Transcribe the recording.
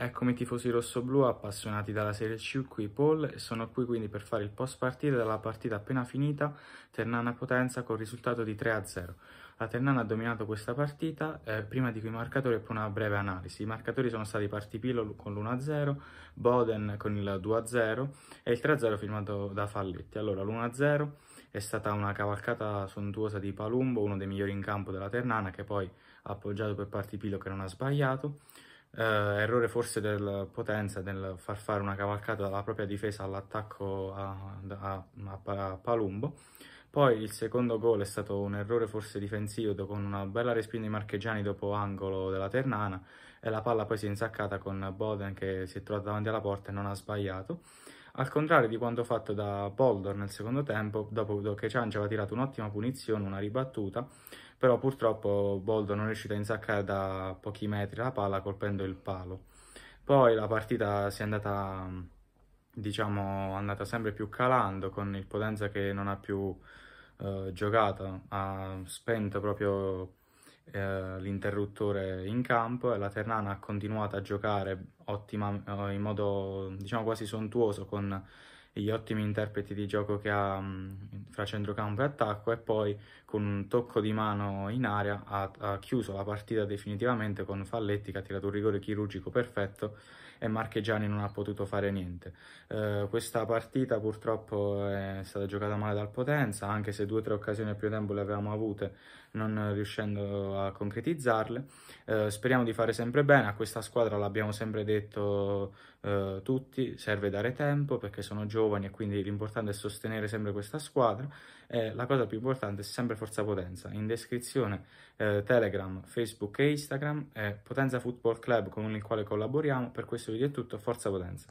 Eccomi tifosi rossoblù appassionati dalla Serie C qui Paul e sono qui quindi per fare il post partita dalla partita appena finita Ternana Potenza con risultato di 3-0. La Ternana ha dominato questa partita, eh, prima di quei marcatori e poi una breve analisi. I marcatori sono stati Partipilo con l'1-0, Boden con il 2-0 e il 3-0 firmato da Falletti. Allora l'1-0 è stata una cavalcata sontuosa di Palumbo, uno dei migliori in campo della Ternana che poi ha appoggiato per Partipilo che non ha sbagliato eh, errore forse del Potenza nel far fare una cavalcata dalla propria difesa all'attacco a, a, a, Palumbo. Poi il secondo gol è stato un errore forse difensivo con una bella respinta di Marchegiani dopo angolo della Ternana e la palla poi si è insaccata con Boden che si è trovato davanti alla porta e non ha sbagliato. Al contrario di quanto fatto da Boldor nel secondo tempo, dopo che Cian aveva tirato un'ottima punizione, una ribattuta, però purtroppo Boldor non è riuscito a insaccare da pochi metri la palla colpendo il palo. Poi la partita si è andata, diciamo, andata sempre più calando con il Potenza che non ha più eh, giocato, ha spento proprio eh, l'interruttore in campo e la Ternana ha continuato a giocare ottima, eh, in modo diciamo quasi sontuoso con gli ottimi interpreti di gioco che ha mm, fra centrocampo e attacco e poi con un tocco di mano in aria ha, ha chiuso la partita definitivamente con Falletti che ha tirato un rigore chirurgico perfetto e Marchegiani non ha potuto fare niente. Eh, questa partita purtroppo è stata giocata male dal Potenza, anche se due o tre occasioni a primo tempo le avevamo avute, non riuscendo a concretizzarle. Eh, speriamo di fare sempre bene, a questa squadra l'abbiamo sempre detto eh, tutti, serve dare tempo perché sono giovani e quindi l'importante è sostenere sempre questa squadra quadro. E la cosa più importante è sempre Forza Potenza. In descrizione eh, Telegram, Facebook e Instagram, eh, Potenza Football Club con il quale collaboriamo. Per questo video è tutto, Forza Potenza!